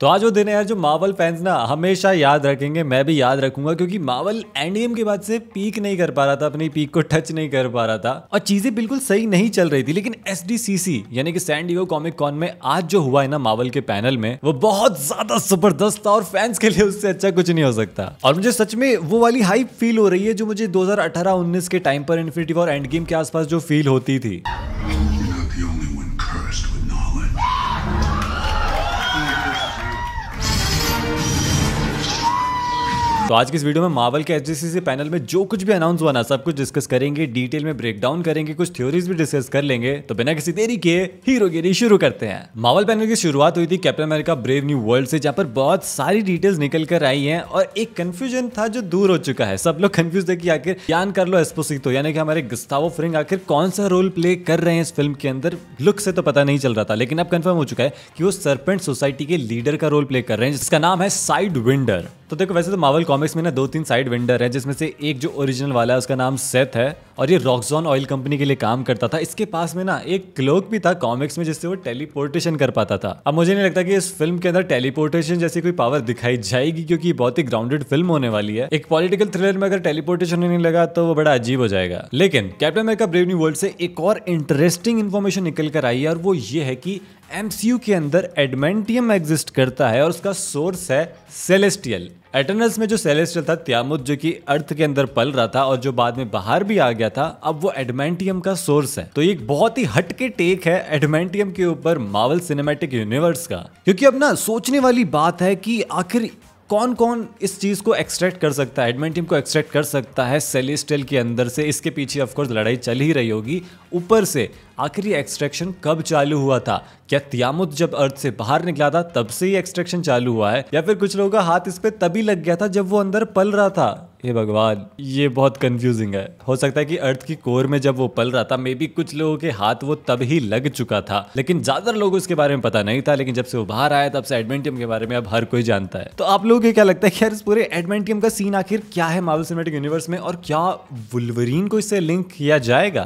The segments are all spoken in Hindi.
तो आज वो दिन है यार जो मावल फैंस ना हमेशा याद रखेंगे मैं भी याद रखूंगा क्योंकि मावल एंड गेम के बाद से पीक नहीं कर पा रहा था अपनी पीक को टच नहीं कर पा रहा था और चीजें बिल्कुल सही नहीं चल रही थी लेकिन एस डी सी सी यानी कि सैन कॉमिक कॉन में आज जो हुआ है ना मावल के पैनल में वो बहुत ज्यादा जबरदस्त था और फैंस के लिए उससे अच्छा कुछ नहीं हो सकता और मुझे सच में वो वाली हाइप फील हो रही है जो मुझे दो हजार के टाइम पर इन्फिनिटी और एंड गेम के आसपास जो फील होती थी तो आज की इस वीडियो में मावल के एच से पैनल में जो कुछ भी अनाउंस हुआ ना सब कुछ डिस्कस करेंगे डिटेल में ब्रेकडाउन करेंगे कुछ थ्योरीज भी डिस्कस कर लेंगे तो बिना किसी देरी के हीरो गिरी शुरू करते हैं मावल पैनल की शुरुआत हुई थी Captain America Brave New World से जहाँ पर बहुत सारी डिटेल्स निकल कर आई है और एक कंफ्यूजन था जो दूर हो चुका है सब लोग कंफ्यूज थे कि आखिर ज्ञान कर लो एसपोसिको यानी कि हमारे गुस्तावो फ्रिंग आखिर कौन सा रोल प्ले कर रहे हैं इस फिल्म के अंदर लुक से तो पता नहीं चल रहा था लेकिन अब कंफर्म हो चुका है कि वो सरपेंट सोसाइटी के लीडर का रोल प्ले कर रहे हैं जिसका नाम है साइड विंडर तो देखो वैसे तो मावल कॉमिक्स में ना दो तीन साइड वेंडर है जिसमें से एक जो ओरिजिनल वाला है उसका नाम सेथ है और ये रॉक्सॉन ऑयल कंपनी के लिए काम करता था इसके पास में ना एक क्लोक भी था कॉमिक्स में जिससे वो टेलीपोर्टेशन कर पाता था अब मुझे नहीं लगता कि इस फिल्म के अंदर टेलीपोर्टेशन जैसी कोई पावर दिखाई जाएगी क्योंकि बहुत ही ग्राउंडेड फिल्म होने वाली है एक पॉलिटिकल थ्रिलर में अगर टेलीपोर्टेशन होने लगा तो वो बड़ा अजीब हो जाएगा लेकिन Captain America Brave New World से एक और इंटरेस्टिंग इन्फॉर्मेशन निकल कर आई है और वो ये है कि एमसीयू के अंदर एडमेंटियम एग्जिस्ट करता है और उसका सोर्स है सेलेस्टियल एटर्नल्स में जो सेलेस्टियल था त्यामुद जो कि अर्थ के अंदर पल रहा था और जो बाद में बाहर भी आ गया था अब वो एडमेंटियम का सोर्स है तो एक बहुत ही हटके टेक है एडमेंटियम के ऊपर मावल सिनेमेटिक यूनिवर्स का क्योंकि अब ना सोचने वाली बात है कि आखिर कौन कौन इस चीज़ को एक्सट्रैक्ट कर सकता है एडमेंटियम को एक्सट्रैक्ट कर सकता है सेलिस्टेल के अंदर से इसके पीछे ऑफकोर्स लड़ाई चल ही रही होगी ऊपर से आखिर ये एक्सट्रैक्शन कब चालू हुआ था क्या त्यामुत जब अर्थ से बाहर निकला था तब से ही एक्सट्रैक्शन चालू हुआ है या फिर कुछ लोगों का हाथ इस पर तभी लग गया था जब वो अंदर पल रहा था हे भगवान ये बहुत कंफ्यूजिंग है हो सकता है कि अर्थ की कोर में जब वो पल रहा था मे बी कुछ लोगों के हाथ वो तब ही लग चुका था लेकिन ज्यादातर लोग उसके बारे में पता नहीं था लेकिन जब से वो बाहर आया तब से एडमेंटियम के बारे में अब हर कोई जानता है तो आप लोगों को क्या लगता है इस पूरे एडमेंटियम का सीन आखिर क्या है मार्वल सिनेमेटिक यूनिवर्स में और क्या वुलवरीन को इससे लिंक किया जाएगा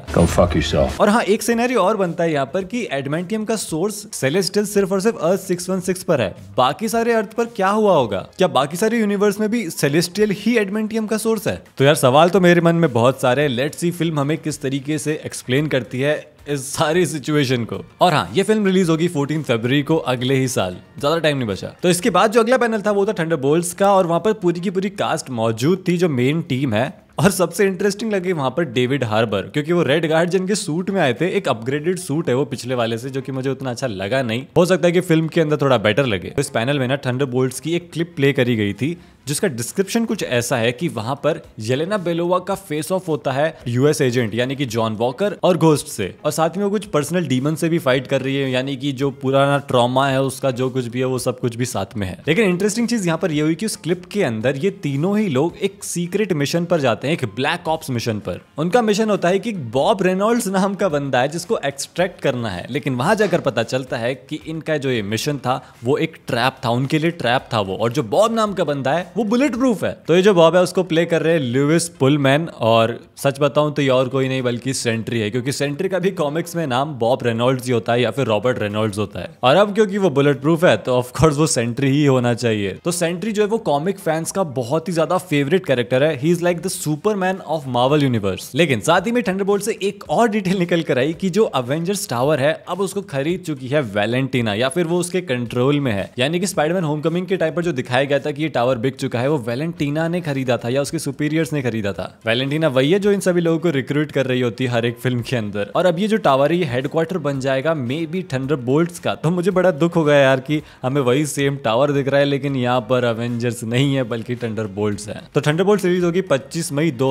और हाँ एक सीनरी और बनता है यहाँ पर की एडमेंटियम का सोर्स सेलेस्टियल सिर्फ और सिर्फ अर्थ सिक्स पर है बाकी सारे अर्थ पर क्या हुआ होगा क्या बाकी सारे यूनिवर्स में भी सेलेस्टियल ही एडमेंटियम का सोर्स है तो यार सवाल तो मेरे मन में बहुत सारे हैं लेट्स सी फिल्म हमें किस तरीके से एक्सप्लेन करती है इस सारी सिचुएशन को और हाँ ये फिल्म रिलीज होगी 14 फरवरी को अगले ही साल ज्यादा टाइम नहीं बचा तो इसके बाद जो अगला पैनल था वो था थंडर बोल्स का और वहाँ पर पूरी की पूरी कास्ट मौजूद थी जो मेन टीम है और सबसे इंटरेस्टिंग लगी वहां पर डेविड हार्बर क्योंकि वो रेड गार्ड जिनके सूट में आए थे एक अपग्रेडेड सूट है वो पिछले वाले से जो कि मुझे उतना अच्छा लगा नहीं हो सकता है कि फिल्म के अंदर थोड़ा बेटर लगे तो इस पैनल में ना थंडर बोल्ट की एक क्लिप प्ले करी गई थी जिसका डिस्क्रिप्शन कुछ ऐसा है कि वहां पर येलेना बेलोवा का फेस ऑफ होता है यूएस एजेंट यानी कि जॉन वॉकर और घोस्ट से और साथ में वो कुछ पर्सनल डीमन से भी फाइट कर रही है यानी कि जो पुराना ट्रॉमा है उसका जो कुछ भी है वो सब कुछ भी साथ में है लेकिन इंटरेस्टिंग चीज यहाँ पर यह हुई कि उस क्लिप के अंदर ये तीनों ही लोग एक सीक्रेट मिशन पर जाते हैं एक ब्लैक ऑप्स मिशन पर उनका मिशन होता है कि बॉब रेनोल्ड नाम का बंदा है जिसको एक्सट्रैक्ट करना है लेकिन वहां जाकर पता चलता है कि इनका जो ये मिशन था वो एक ट्रैप था उनके लिए ट्रैप था वो और जो बॉब नाम का बंदा है वो बुलेट प्रूफ है तो ये जो बॉब है उसको प्ले कर रहे हैं लुइस पुलमैन और सच बताऊं तो ये और कोई नहीं बल्कि सेंट्री है क्योंकि सेंट्री का भी कॉमिक्स में नाम बॉब रेनॉल्ड्स ही होता है या फिर रॉबर्ट रेनॉल्ड्स होता है और अब क्योंकि वो बुलेट प्रूफ है तो ऑफकोर्स वो सेंट्री ही होना चाहिए तो सेंट्री जो है वो कॉमिक फैंस का बहुत ही ज्यादा फेवरेट कैरेक्टर है he is like the Superman of Marvel universe लेकिन साथ ही में थंडरबोल्ट से एक और डिटेल निकल कर आई कि जो अवेंजर्स टावर है अब उसको खरीद चुकी है वेलेंटीना या फिर वो उसके कंट्रोल में है यानी कि स्पाइडरमैन होमकमिंग के टाइप पर जो दिखाया गया था कि ये टावर बिक चुका चुका है वो वैलेंटीना ने खरीदा था या उसके सुपीरियर्स ने खरीदा था वैलेंटीना वही है जो इन सभी लोगों को रिक्रूट कर रही होती है हर एक फिल्म के अंदर और अब ये जो टावर है ये हेडक्वार्टर बन जाएगा मे बी थंडर बोल्ट का तो मुझे बड़ा दुख हो गया यार कि हमें वही सेम टावर दिख रहा है लेकिन यहाँ पर अवेंजर्स नहीं है बल्कि थंडर बोल्ट है तो थंडर बोल्ट सीरीज होगी पच्चीस मई दो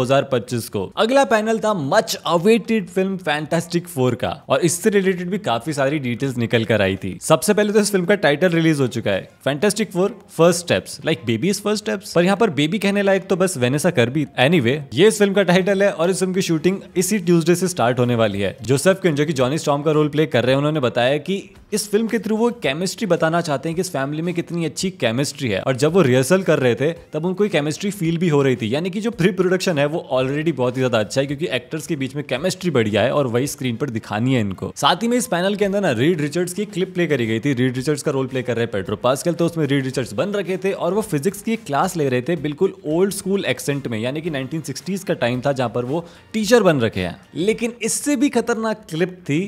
को अगला पैनल था much awaited film Fantastic Four का और इससे रिलेटेड भी काफी सारी डिटेल्स निकल कर आई थी सबसे पहले तो इस फिल्म का टाइटल रिलीज हो चुका है Fantastic Four First Steps like baby first first steps पर यहाँ पर बेबी कहने लायक तो बस वेनेसा कर भी एनी anyway, ये इस फिल्म का टाइटल है और इस फिल्म की शूटिंग इसी ट्यूजडे से स्टार्ट होने वाली है जोसेफ जो की जॉनी स्टॉम का रोल प्ले कर रहे हैं उन्होंने बताया की इस फिल्म के थ्रू वो केमिस्ट्री बताना चाहते हैं कि इस फैमिली में कितनी अच्छी केमिस्ट्री है और जब वो रिहर्सल कर रहे थे तब उनको केमिस्ट्री फील भी हो रही थी यानी कि जो प्री प्रोडक्शन है वो ऑलरेडी बहुत ही ज्यादा अच्छा है क्योंकि एक्टर्स के बीच में केमिस्ट्री बढ़िया है और वही स्क्रीन पर दिखानी है इनको साथ ही में इस पैनल के अंदर ना रीड रिचर्ड्स की क्लिप प्ले करी गई थी रीड रिचर्ड्स का रोल प्ले कर रहे पेट्रो पास्कल तो उसमें रीड रिचर्ड्स बन रखे थे और वो फिजिक्स की क्लास ले रहे थे बिल्कुल ओल्ड स्कूल एक्सेंट में यानी कि नाइनटीन का टाइम था जहां पर वो टीचर बन रखे हैं लेकिन इससे भी खतरनाक क्लिप थी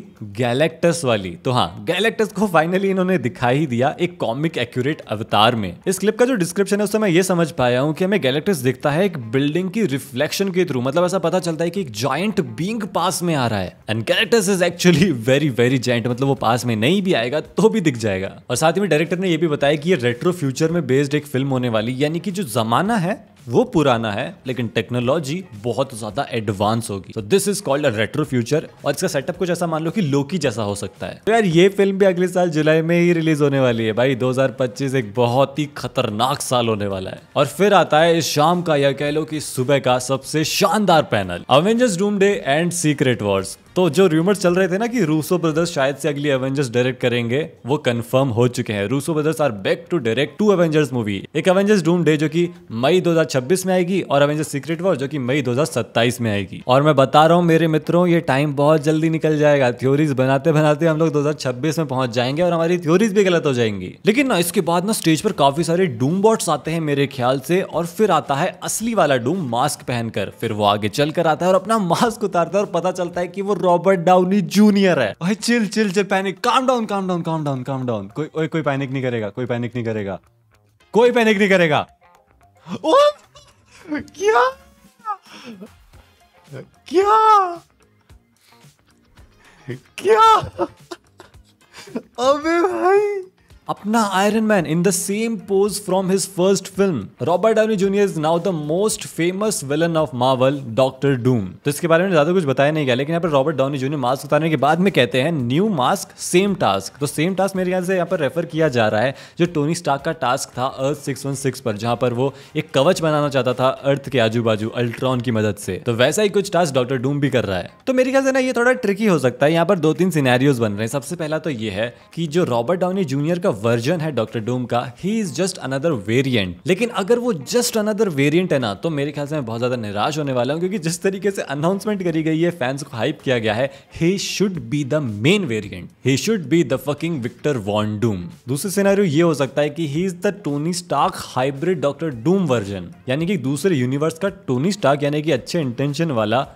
गैलेक्टस वाली तो हाँ गैलेक्ट एक्टर्स को फाइनली इन्होंने दिखा ही दिया एक कॉमिक एक्यूरेट अवतार में इस क्लिप का जो डिस्क्रिप्शन है उससे मैं ये समझ पाया हूँ कि हमें गैलेक्टस दिखता है एक बिल्डिंग की रिफ्लेक्शन के थ्रू मतलब ऐसा पता चलता है कि एक जॉइंट बींग पास में आ रहा है and Galactus is actually very very giant मतलब वो पास में नहीं भी आएगा तो भी दिख जाएगा और साथ ही में डायरेक्टर ने यह भी बताया कि ये रेट्रो फ्यूचर में बेस्ड एक फिल्म होने वाली यानी कि जो जमाना है वो पुराना है लेकिन टेक्नोलॉजी बहुत ज्यादा एडवांस होगी तो this is called a retro future और इसका सेटअप कुछ ऐसा मान लो कि लोकी जैसा हो सकता है तो यार ये फिल्म भी अगले साल जुलाई में ही रिलीज होने वाली है भाई 2025 एक बहुत ही खतरनाक साल होने वाला है और फिर आता है इस शाम का या कह लो कि सुबह का सबसे शानदार panel Avengers Doomsday and Secret Wars तो जो र्यूमर्स चल रहे थे ना कि रूसो ब्रदर्स शायद से अगली एवेंजर्स डायरेक्ट करेंगे वो कंफर्म हो चुके हैं Russo brothers are back to direct to Avengers movie एक एवेंजर्स डूम डे जो कि मई 2026 में आएगी और एवेंजर्स सीक्रेट वॉर जो कि मई 2027 में आएगी और मैं बता रहा हूँ मेरे मित्रों ये टाइम बहुत जल्दी निकल जाएगा थ्योरीज बनाते बनाते हम लोग दो में पहुंच जाएंगे और हमारी थ्योरीज भी गलत हो जाएंगी लेकिन ना इसके बाद ना स्टेज पर काफी सारे डूम बॉट्स आते हैं मेरे ख्याल से और फिर आता है असली वाला डूम मास्क पहनकर फिर वो आगे चलकर आता है और अपना मास्क उतारता है और पता चलता है कि वो रॉबर्ट डाउनी जूनियर है भाई chill chill chill panic calm down calm down calm down calm down कोई ओए कोई पैनिक नहीं करेगा कोई पैनिक नहीं करेगा कोई पैनिक नहीं करेगा ओ क्या क्या क्या अबे भाई अपना Iron Man in the same pose from his first film Robert Downey Junior is now the most famous villain of Marvel Doctor Doom तो इसके बारे में ज्यादा कुछ बताया नहीं गया लेकिन यहाँ पर रॉबर्ट डाउनी जूनियर मास्क उतारने के बाद में कहते हैं न्यू मास्क सेम टास्क तो सेम टास्क मेरे ख्याल से यहाँ पर रेफर किया जा रहा है जो टोनी स्टार्क का टास्क था अर्थ सिक्स पर जहाँ पर वो एक कवच बनाना चाहता था अर्थ के आजू बाजू अल्ट्रॉन की मदद से तो वैसा ही कुछ टास्क डॉक्टर डूम भी कर रहा है तो मेरे ख्याल से ना ये थोड़ा ट्रिकी हो सकता है यहाँ पर दो तीन सीनारियोज बन रहे हैं सबसे पहला तो ये है कि जो रॉबर्ट डाउनी जूनियर का वर्जन है डॉक्टर डूम का he is just another variant लेकिन अगर वो जस्ट अनदर वेरियंट है ना तो मेरे ख्याल से मैं बहुत ज्यादा निराश होने वाला हूँ क्योंकि जिस तरीके से अनाउंसमेंट करी गई है फैंस को हाइप किया गया है he should be the main variant he should be the fucking Victor Von Doom दूसरे सिनारियो ये हो सकता है कि he is the Tony Stark hybrid Doctor Doom version यानी कि दूसरे यूनिवर्स का टोनी स्टार्क यानी कि अच्छे इंटेंशन वाला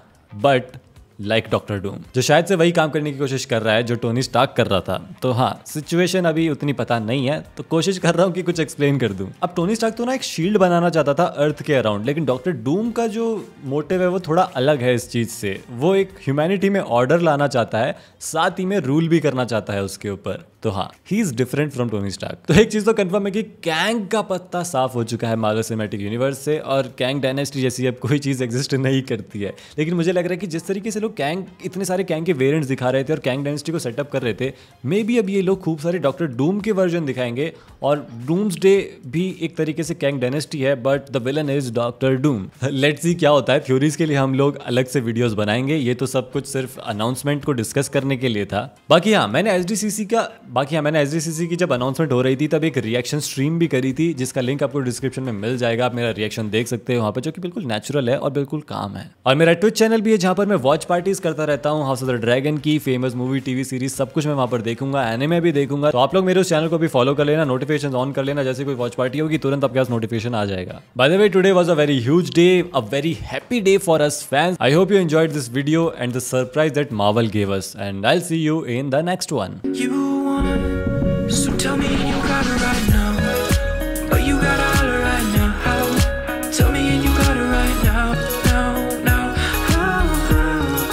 बट लाइक डॉक्टर डूम जो शायद से वही काम करने की कोशिश कर रहा है जो टोनी स्टार्क कर रहा था तो हाँ सिचुएशन अभी उतनी पता नहीं है तो कोशिश कर रहा हूँ कि कुछ एक्सप्लेन कर दूँ अब टोनी स्टार्क तो ना एक शील्ड बनाना चाहता था अर्थ के अराउंड लेकिन डॉक्टर डूम का जो मोटिव है वो थोड़ा अलग है इस चीज़ से वो एक ह्यूमैनिटी में ऑर्डर लाना चाहता है साथ ही में रूल भी करना चाहता है उसके ऊपर तो हाँ he is different from Tony Stark तो एक चीज़ तो कन्फर्म है कि कैंग का पत्ता साफ हो चुका है मार्वल सिनेमैटिक यूनिवर्स से और कैंग डायनेस्टी जैसी अब कोई चीज़ एग्जिस्ट नहीं करती है लेकिन मुझे लग रहा है कि जिस तरीके से लोग कैंग इतने सारे कैंग के वेरियंट्स दिखा रहे थे और कैंग डायनेस्टी को सेटअप कर रहे थे मे बी अब ये लोग खूब सारे डॉक्टर डूम के वर्जन दिखाएंगे और डूम्स डे भी एक तरीके से कैंग डायनेस्टी है but the villain is Doctor Doom let see क्या होता है थ्योरीज के लिए हम लोग अलग से वीडियोज बनाएंगे ये तो सब कुछ सिर्फ अनाउंसमेंट को डिस्कस करने के लिए था बाकी हाँ मैंने एच का बाकी हाँ मैंने एच की जब अनाउंसमेंट हो रही थी तब एक रिएक्शन स्ट्रीम भी करी थी जिसका लिंक आपको डिस्क्रिप्शन में मिल जाएगा आप मेरा रिएक्शन देख सकते हैं वहाँ पर जो कि बिल्कुल नेचुरल है और बिल्कुल काम है और मेरा ट्विच चैनल भी है जहाँ पर मैं वॉच पार्टीज करता रहता हूँ हाउस ऑफ द ड्रैगन की फेमस मूवी टीवी सीरीज सब कुछ मैं वहाँ पर देखूंगा एनिमे भी देखूंगा तो आप लोग मेरे उस चैनल को भी फॉलो कर लेना नोटिफिकेशन ऑन कर लेना जैसे कोई वॉच पार्टी होगी तुरंत आपके पास नोटिफिकेशन आ जाएगा by the way today was a very huge day a very happy day for us fans I hope you enjoyed this video and the surprise that Marvel gave us and I see you in the next one